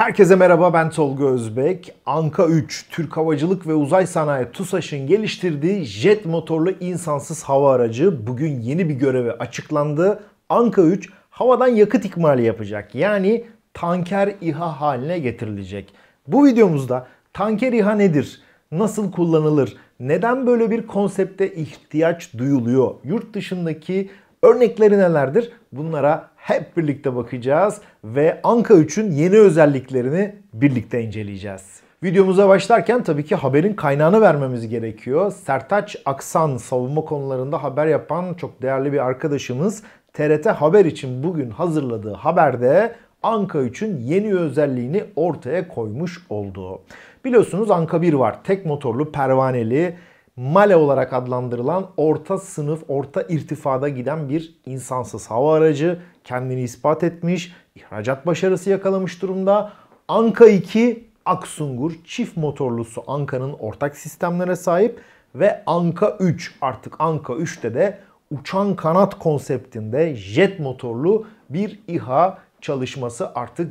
Herkese merhaba ben Tolga Özbek. Anka 3, Türk Havacılık ve Uzay Sanayi TUSAŞ'ın geliştirdiği jet motorlu insansız hava aracı bugün yeni bir göreve açıklandı. Anka 3 havadan yakıt ikmali yapacak. Yani tanker İHA haline getirilecek. Bu videomuzda tanker İHA nedir? Nasıl kullanılır? Neden böyle bir konsepte ihtiyaç duyuluyor? Yurt dışındaki Örnekleri nelerdir? Bunlara hep birlikte bakacağız ve Anka 3'ün yeni özelliklerini birlikte inceleyeceğiz. Videomuza başlarken tabii ki haberin kaynağını vermemiz gerekiyor. Sertaç Aksan savunma konularında haber yapan çok değerli bir arkadaşımız TRT Haber için bugün hazırladığı haberde Anka 3'ün yeni özelliğini ortaya koymuş oldu. Biliyorsunuz Anka 1 var. Tek motorlu, pervaneli, male olarak adlandırılan orta sınıf, orta irtifada giden bir insansız hava aracı kendini ispat etmiş, ihracat başarısı yakalamış durumda. Anka 2 Aksungur çift motorlusu Anka'nın ortak sistemlere sahip ve Anka 3 artık Anka 3'te de uçan kanat konseptinde jet motorlu bir İHA çalışması artık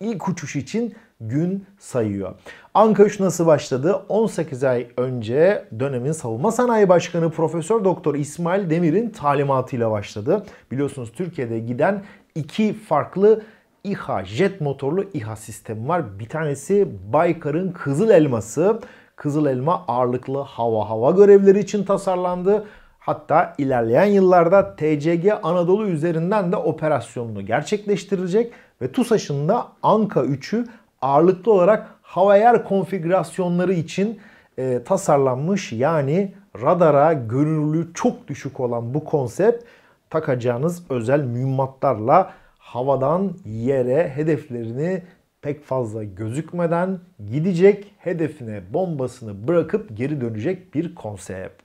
ilk uçuş için gün sayıyor. Anka 3 nasıl başladı? 18 ay önce dönemin savunma sanayi başkanı Profesör Doktor İsmail Demir'in talimatıyla başladı. Biliyorsunuz Türkiye'de giden iki farklı İHA, jet motorlu İHA sistemi var. Bir tanesi Baykar'ın Kızıl Elması. Kızıl Elma ağırlıklı hava hava görevleri için tasarlandı. Hatta ilerleyen yıllarda TCG Anadolu üzerinden de operasyonunu gerçekleştirecek ve TUSAŞ'ın da Anka 3'ü ağırlıklı olarak havayar konfigürasyonları için e, tasarlanmış. Yani radara görünürlüğü çok düşük olan bu konsept takacağınız özel mühimmatlarla havadan yere hedeflerini pek fazla gözükmeden gidecek, hedefine bombasını bırakıp geri dönecek bir konsept.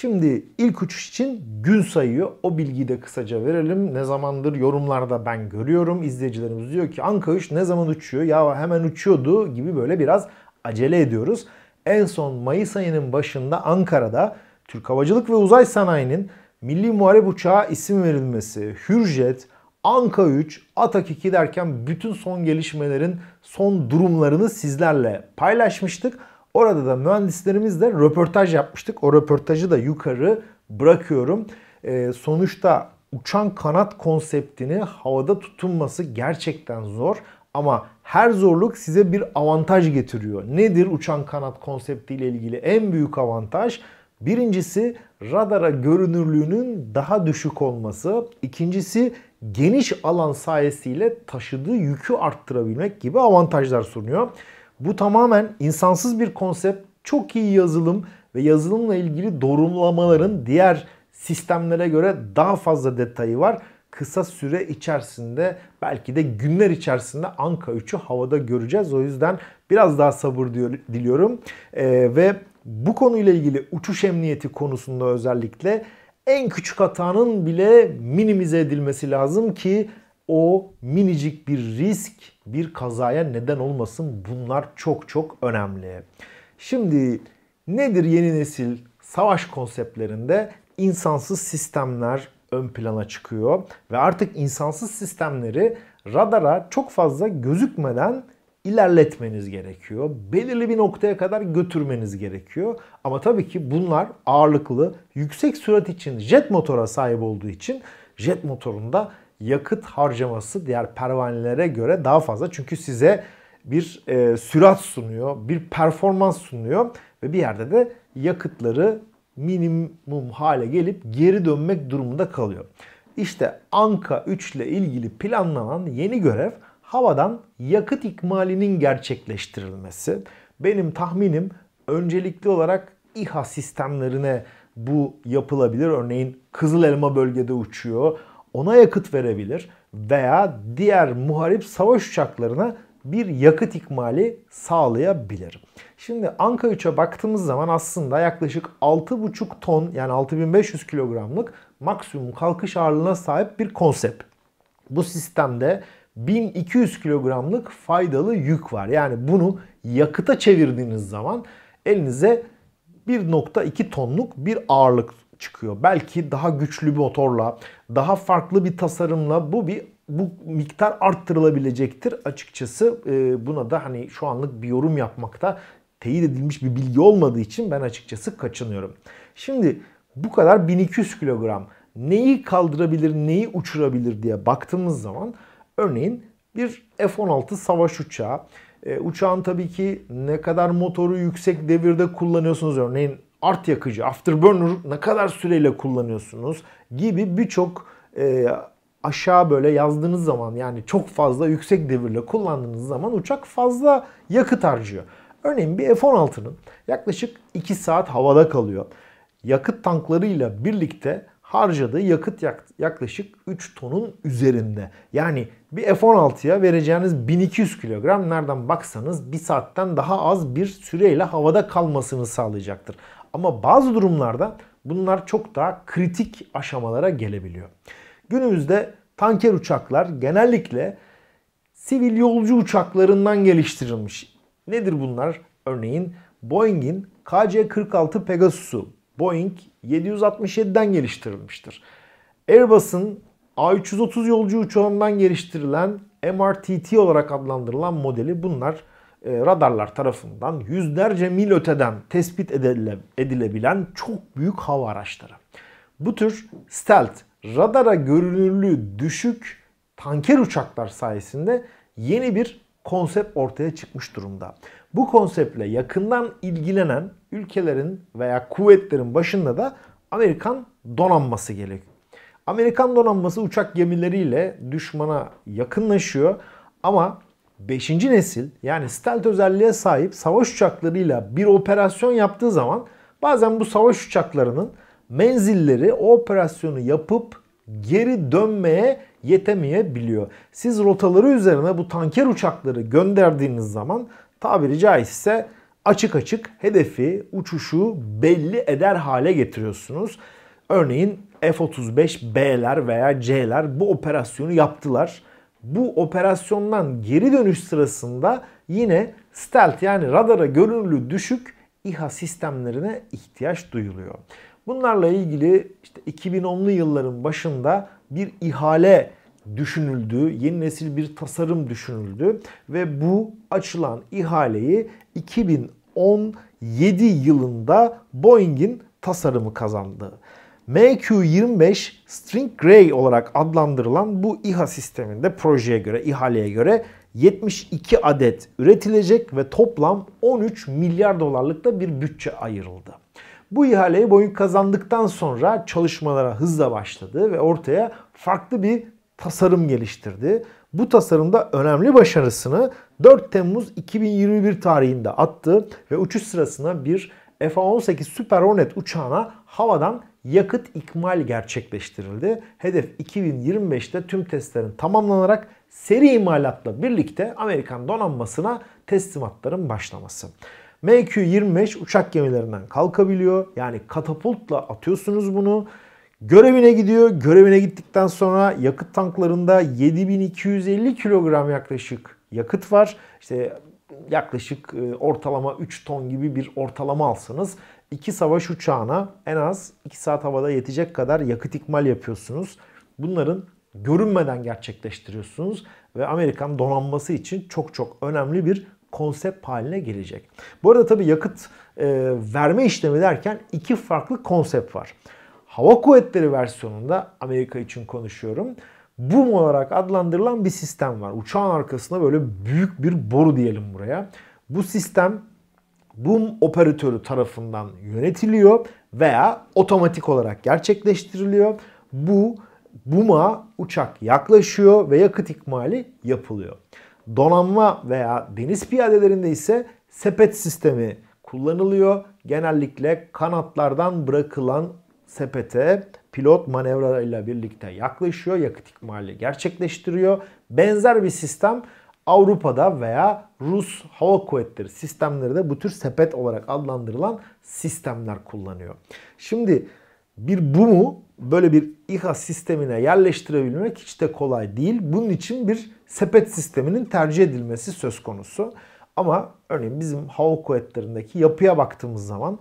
Şimdi ilk uçuş için gün sayıyor. O bilgiyi de kısaca verelim. Ne zamandır yorumlarda ben görüyorum. İzleyicilerimiz diyor ki Anka 3 ne zaman uçuyor? Ya hemen uçuyordu gibi böyle biraz acele ediyoruz. En son Mayıs ayının başında Ankara'da Türk Havacılık ve Uzay Sanayi'nin Milli Muharip Uçağı isim verilmesi, Hürjet, Anka 3, Atak 2 derken bütün son gelişmelerin son durumlarını sizlerle paylaşmıştık. Orada da mühendislerimizle röportaj yapmıştık. O röportajı da yukarı bırakıyorum. E, sonuçta uçan kanat konseptini havada tutunması gerçekten zor. Ama her zorluk size bir avantaj getiriyor. Nedir uçan kanat konseptiyle ilgili en büyük avantaj? Birincisi radara görünürlüğünün daha düşük olması. İkincisi geniş alan sayesiyle taşıdığı yükü arttırabilmek gibi avantajlar sunuyor. Bu tamamen insansız bir konsept, çok iyi yazılım ve yazılımla ilgili doğrulamaların diğer sistemlere göre daha fazla detayı var. Kısa süre içerisinde belki de günler içerisinde Anka 3'ü havada göreceğiz. O yüzden biraz daha sabır diliyorum. Ee, ve bu konuyla ilgili uçuş emniyeti konusunda özellikle en küçük hatanın bile minimize edilmesi lazım ki o minicik bir risk bir kazaya neden olmasın. Bunlar çok çok önemli. Şimdi nedir yeni nesil savaş konseptlerinde insansız sistemler ön plana çıkıyor ve artık insansız sistemleri radara çok fazla gözükmeden ilerletmeniz gerekiyor. Belirli bir noktaya kadar götürmeniz gerekiyor. Ama tabii ki bunlar ağırlıklı yüksek sürat için jet motora sahip olduğu için jet motorunda yakıt harcaması diğer pervanelere göre daha fazla. Çünkü size bir e, sürat sunuyor, bir performans sunuyor ve bir yerde de yakıtları minimum hale gelip geri dönmek durumunda kalıyor. İşte Anka 3 ile ilgili planlanan yeni görev havadan yakıt ikmalinin gerçekleştirilmesi. Benim tahminim öncelikli olarak İHA sistemlerine bu yapılabilir. Örneğin Kızıl Elma bölgede uçuyor ona yakıt verebilir veya diğer muharip savaş uçaklarına bir yakıt ikmali sağlayabilir. Şimdi Anka 3'e baktığımız zaman aslında yaklaşık 6,5 ton yani 6500 kilogramlık maksimum kalkış ağırlığına sahip bir konsept. Bu sistemde 1200 kilogramlık faydalı yük var. Yani bunu yakıta çevirdiğiniz zaman elinize 1.2 tonluk bir ağırlık çıkıyor. Belki daha güçlü bir motorla, daha farklı bir tasarımla bu bir bu miktar arttırılabilecektir açıkçası. E, buna da hani şu anlık bir yorum yapmakta teyit edilmiş bir bilgi olmadığı için ben açıkçası kaçınıyorum. Şimdi bu kadar 1200 kilogram neyi kaldırabilir, neyi uçurabilir diye baktığımız zaman örneğin bir F-16 savaş uçağı. E, uçağın tabii ki ne kadar motoru yüksek devirde kullanıyorsunuz örneğin art yakıcı, afterburner ne kadar süreyle kullanıyorsunuz gibi birçok e, aşağı böyle yazdığınız zaman yani çok fazla yüksek devirle kullandığınız zaman uçak fazla yakıt harcıyor. Örneğin bir F-16'nın yaklaşık 2 saat havada kalıyor. Yakıt tanklarıyla birlikte harcadığı yakıt yaklaşık 3 tonun üzerinde. Yani bir F-16'ya vereceğiniz 1200 kilogram nereden baksanız bir saatten daha az bir süreyle havada kalmasını sağlayacaktır. Ama bazı durumlarda bunlar çok daha kritik aşamalara gelebiliyor. Günümüzde tanker uçaklar genellikle sivil yolcu uçaklarından geliştirilmiş. Nedir bunlar? Örneğin Boeing'in KC-46 Pegasus'u Boeing 767'den geliştirilmiştir. Airbus'un A330 yolcu uçağından geliştirilen MRTT olarak adlandırılan modeli bunlar e, radarlar tarafından yüzlerce mil öteden tespit edile, edilebilen çok büyük hava araçları. Bu tür stealth, radara görünürlüğü düşük tanker uçaklar sayesinde yeni bir konsept ortaya çıkmış durumda. Bu konseptle yakından ilgilenen ülkelerin veya kuvvetlerin başında da Amerikan donanması gerekiyor Amerikan donanması uçak gemileriyle düşmana yakınlaşıyor ama 5. nesil yani stealth özelliğe sahip savaş uçaklarıyla bir operasyon yaptığı zaman bazen bu savaş uçaklarının menzilleri o operasyonu yapıp geri dönmeye yetemeyebiliyor. Siz rotaları üzerine bu tanker uçakları gönderdiğiniz zaman tabiri caizse açık açık hedefi, uçuşu belli eder hale getiriyorsunuz. Örneğin F-35B'ler veya C'ler bu operasyonu yaptılar. Bu operasyondan geri dönüş sırasında yine stealth yani radara görünürlüğü düşük İHA sistemlerine ihtiyaç duyuluyor. Bunlarla ilgili işte 2010'lu yılların başında bir ihale düşünüldü. Yeni nesil bir tasarım düşünüldü ve bu açılan ihaleyi 2017 yılında Boeing'in tasarımı kazandı. MQ-25 String Gray olarak adlandırılan bu İHA sisteminde projeye göre, ihaleye göre 72 adet üretilecek ve toplam 13 milyar dolarlık da bir bütçe ayrıldı. Bu ihaleyi boyun kazandıktan sonra çalışmalara hızla başladı ve ortaya farklı bir tasarım geliştirdi. Bu tasarımda önemli başarısını 4 Temmuz 2021 tarihinde attı ve uçuş sırasında bir F-18 Super Hornet uçağına havadan yakıt ikmal gerçekleştirildi. Hedef 2025'te tüm testlerin tamamlanarak seri imalatla birlikte Amerikan donanmasına teslimatların başlaması. MQ-25 uçak gemilerinden kalkabiliyor. Yani katapultla atıyorsunuz bunu. Görevine gidiyor. Görevine gittikten sonra yakıt tanklarında 7250 kilogram yaklaşık yakıt var. İşte yaklaşık e, ortalama 3 ton gibi bir ortalama alsanız iki savaş uçağına en az 2 saat havada yetecek kadar yakıt ikmal yapıyorsunuz. Bunların görünmeden gerçekleştiriyorsunuz ve Amerikan donanması için çok çok önemli bir konsept haline gelecek. Bu arada tabii yakıt e, verme işlemi derken iki farklı konsept var. Hava kuvvetleri versiyonunda Amerika için konuşuyorum. BUM olarak adlandırılan bir sistem var. Uçağın arkasında böyle büyük bir boru diyelim buraya. Bu sistem Bum operatörü tarafından yönetiliyor veya otomatik olarak gerçekleştiriliyor. Bu buma uçak yaklaşıyor ve yakıt ikmali yapılıyor. Donanma veya deniz piyadelerinde ise sepet sistemi kullanılıyor. Genellikle kanatlardan bırakılan sepete pilot manevrayla birlikte yaklaşıyor, yakıt ikmali gerçekleştiriyor. Benzer bir sistem Avrupa'da veya Rus Hava Kuvvetleri sistemleri de bu tür sepet olarak adlandırılan sistemler kullanıyor. Şimdi bir bu mu böyle bir İHA sistemine yerleştirebilmek hiç de kolay değil. Bunun için bir sepet sisteminin tercih edilmesi söz konusu. Ama örneğin bizim hava kuvvetlerindeki yapıya baktığımız zaman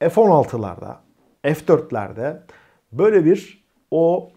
F-16'larda, F-4'lerde böyle bir o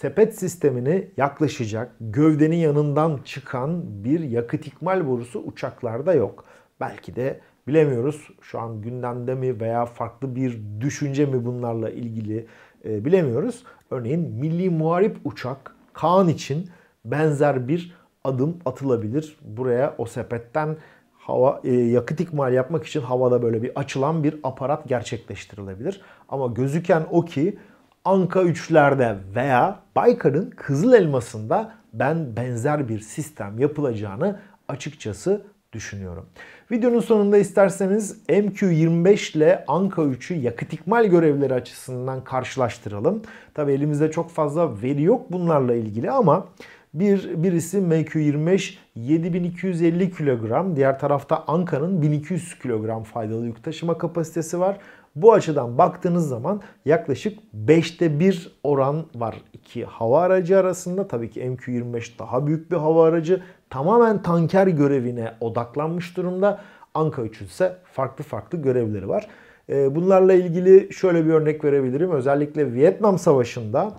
sepet sistemini yaklaşacak gövdenin yanından çıkan bir yakıt ikmal borusu uçaklarda yok. Belki de bilemiyoruz şu an gündemde mi veya farklı bir düşünce mi bunlarla ilgili e, bilemiyoruz. Örneğin milli muharip uçak Kaan için benzer bir adım atılabilir. Buraya o sepetten hava e, yakıt ikmal yapmak için havada böyle bir açılan bir aparat gerçekleştirilebilir. Ama gözüken o ki Anka 3'lerde veya Baykar'ın Kızıl Elması'nda ben benzer bir sistem yapılacağını açıkçası düşünüyorum. Videonun sonunda isterseniz MQ-25 ile Anka 3'ü yakıt ikmal görevleri açısından karşılaştıralım. Tabi elimizde çok fazla veri yok bunlarla ilgili ama bir birisi MQ-25 7250 kilogram, diğer tarafta Anka'nın 1200 kilogram faydalı yük taşıma kapasitesi var. Bu açıdan baktığınız zaman yaklaşık 5'te 1 oran var iki hava aracı arasında. Tabii ki MQ-25 daha büyük bir hava aracı. Tamamen tanker görevine odaklanmış durumda. Anka 3 ise farklı farklı görevleri var. Ee, bunlarla ilgili şöyle bir örnek verebilirim. Özellikle Vietnam Savaşı'nda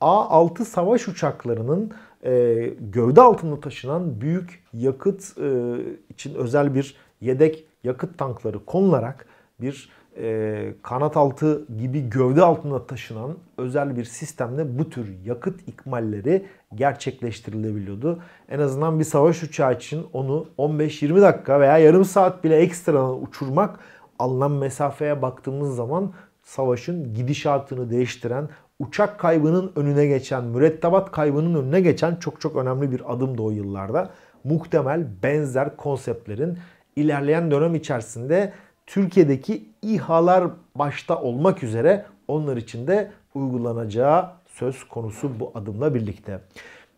A6 savaş uçaklarının e, gövde altında taşınan büyük yakıt e, için özel bir yedek yakıt tankları konularak bir e, kanat altı gibi gövde altında taşınan özel bir sistemle bu tür yakıt ikmalleri gerçekleştirilebiliyordu. En azından bir savaş uçağı için onu 15-20 dakika veya yarım saat bile ekstradan uçurmak alınan mesafeye baktığımız zaman savaşın gidişatını değiştiren, uçak kaybının önüne geçen, mürettebat kaybının önüne geçen çok çok önemli bir adımdı o yıllarda. Muhtemel benzer konseptlerin ilerleyen dönem içerisinde Türkiye'deki İHA'lar başta olmak üzere onlar için de uygulanacağı söz konusu bu adımla birlikte.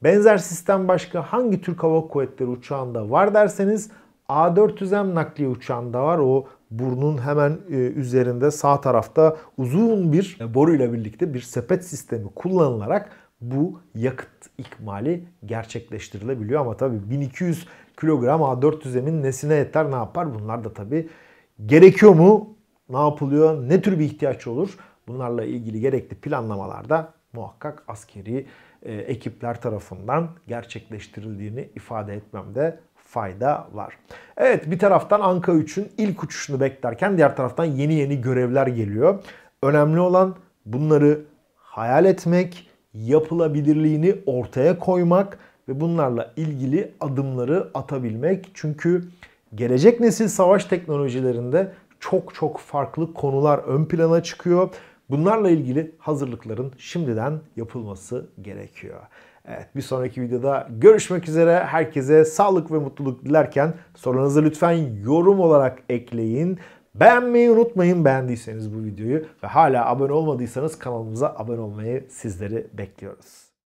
Benzer sistem başka hangi Türk Hava Kuvvetleri uçağında var derseniz A400M nakliye uçağında var. O burnun hemen e, üzerinde sağ tarafta uzun bir boruyla birlikte bir sepet sistemi kullanılarak bu yakıt ikmali gerçekleştirilebiliyor. Ama tabii 1200 kilogram A400M'in nesine yeter ne yapar? Bunlar da tabii Gerekiyor mu? Ne yapılıyor? Ne tür bir ihtiyaç olur? Bunlarla ilgili gerekli planlamalarda muhakkak askeri e, ekipler tarafından gerçekleştirildiğini ifade etmemde fayda var. Evet bir taraftan Anka 3'ün ilk uçuşunu beklerken diğer taraftan yeni yeni görevler geliyor. Önemli olan bunları hayal etmek, yapılabilirliğini ortaya koymak ve bunlarla ilgili adımları atabilmek. Çünkü gelecek nesil savaş teknolojilerinde çok çok farklı konular ön plana çıkıyor. Bunlarla ilgili hazırlıkların şimdiden yapılması gerekiyor. Evet bir sonraki videoda görüşmek üzere. Herkese sağlık ve mutluluk dilerken sorunuzu lütfen yorum olarak ekleyin. Beğenmeyi unutmayın beğendiyseniz bu videoyu ve hala abone olmadıysanız kanalımıza abone olmayı sizleri bekliyoruz.